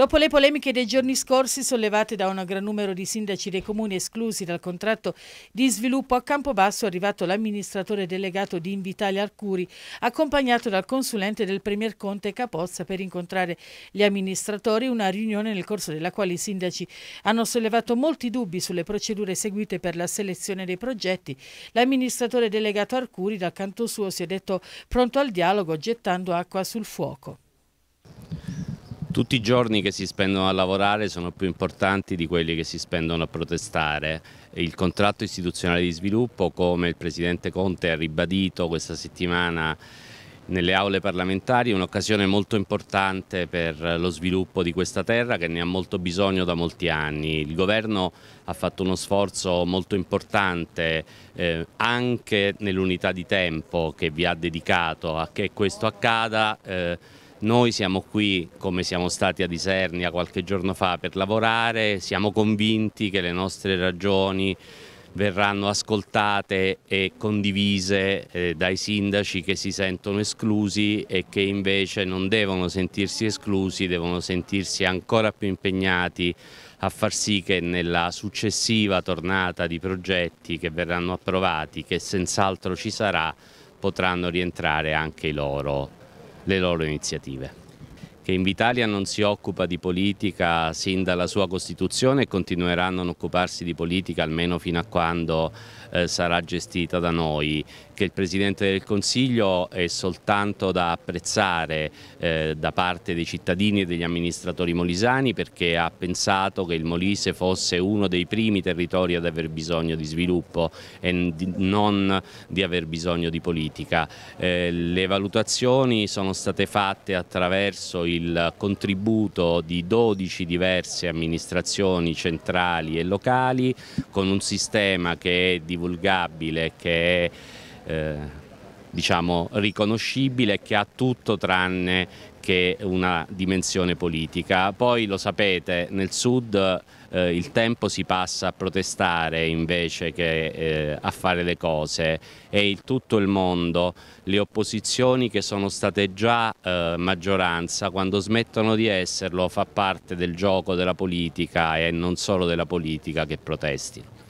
Dopo le polemiche dei giorni scorsi sollevate da un gran numero di sindaci dei comuni esclusi dal contratto di sviluppo a Campobasso è arrivato l'amministratore delegato di Invitale Arcuri accompagnato dal consulente del Premier Conte Capozza per incontrare gli amministratori, una riunione nel corso della quale i sindaci hanno sollevato molti dubbi sulle procedure seguite per la selezione dei progetti. L'amministratore delegato Arcuri dal canto suo si è detto pronto al dialogo gettando acqua sul fuoco. Tutti i giorni che si spendono a lavorare sono più importanti di quelli che si spendono a protestare. Il contratto istituzionale di sviluppo, come il Presidente Conte ha ribadito questa settimana nelle aule parlamentari, è un'occasione molto importante per lo sviluppo di questa terra che ne ha molto bisogno da molti anni. Il Governo ha fatto uno sforzo molto importante eh, anche nell'unità di tempo che vi ha dedicato a che questo accada. Eh, noi siamo qui, come siamo stati a Disernia qualche giorno fa, per lavorare, siamo convinti che le nostre ragioni verranno ascoltate e condivise eh, dai sindaci che si sentono esclusi e che invece non devono sentirsi esclusi, devono sentirsi ancora più impegnati a far sì che nella successiva tornata di progetti che verranno approvati, che senz'altro ci sarà, potranno rientrare anche i loro le loro iniziative che in Vitalia non si occupa di politica sin dalla sua Costituzione e continuerà a non occuparsi di politica almeno fino a quando eh, sarà gestita da noi, che il Presidente del Consiglio è soltanto da apprezzare eh, da parte dei cittadini e degli amministratori molisani perché ha pensato che il Molise fosse uno dei primi territori ad aver bisogno di sviluppo e di, non di aver bisogno di politica. Eh, le valutazioni sono state fatte attraverso il contributo di 12 diverse amministrazioni centrali e locali con un sistema che è divulgabile, che è eh, diciamo, riconoscibile che ha tutto tranne che una dimensione politica. Poi lo sapete, nel sud eh, il tempo si passa a protestare invece che eh, a fare le cose e il tutto il mondo, le opposizioni che sono state già eh, maggioranza, quando smettono di esserlo fa parte del gioco della politica e non solo della politica che protestino.